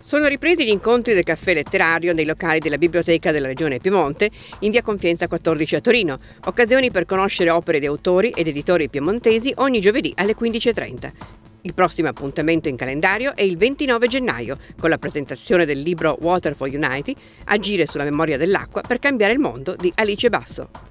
Sono ripresi gli incontri del caffè letterario nei locali della Biblioteca della Regione Piemonte in via Confienza 14 a Torino, occasioni per conoscere opere di autori ed editori piemontesi ogni giovedì alle 15.30. Il prossimo appuntamento in calendario è il 29 gennaio con la presentazione del libro Water for United, Agire sulla memoria dell'acqua per cambiare il mondo di Alice Basso.